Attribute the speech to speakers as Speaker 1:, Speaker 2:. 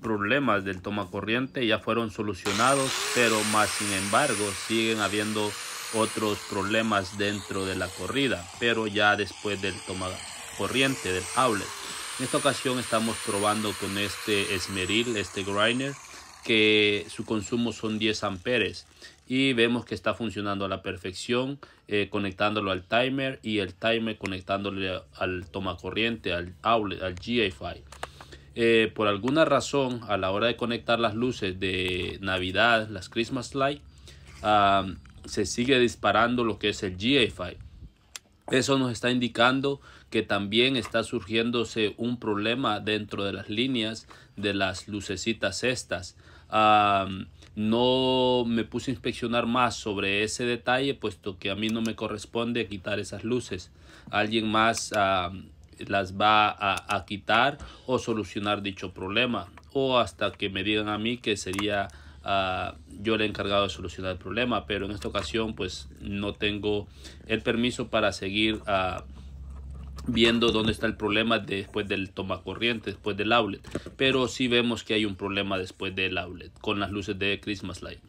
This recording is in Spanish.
Speaker 1: problemas del toma corriente ya fueron solucionados, pero más sin embargo siguen habiendo otros problemas dentro de la corrida, pero ya después del toma corriente del outlet. En esta ocasión estamos probando con este esmeril, este grinder, que su consumo son 10 amperes y vemos que está funcionando a la perfección eh, conectándolo al timer y el timer conectándole al toma corriente, al outlet, al GFI eh, por alguna razón a la hora de conectar las luces de Navidad, las Christmas Light, se sigue disparando lo que es el GFI. Eso nos está indicando que también está surgiéndose un problema dentro de las líneas de las lucecitas estas. no me puse a inspeccionar más sobre ese detalle, puesto que a mí no me corresponde quitar esas luces. Alguien más las va a, quitar o solucionar dicho problema o hasta que me digan a mí que sería ah, yo el encargado de solucionar el problema, pero en esta ocasión pues no tengo el permiso para seguir ah, viendo dónde está el problema después del toma corriente, después del outlet, pero si vemos que hay un problema después del outlet con las luces de Christmas Light.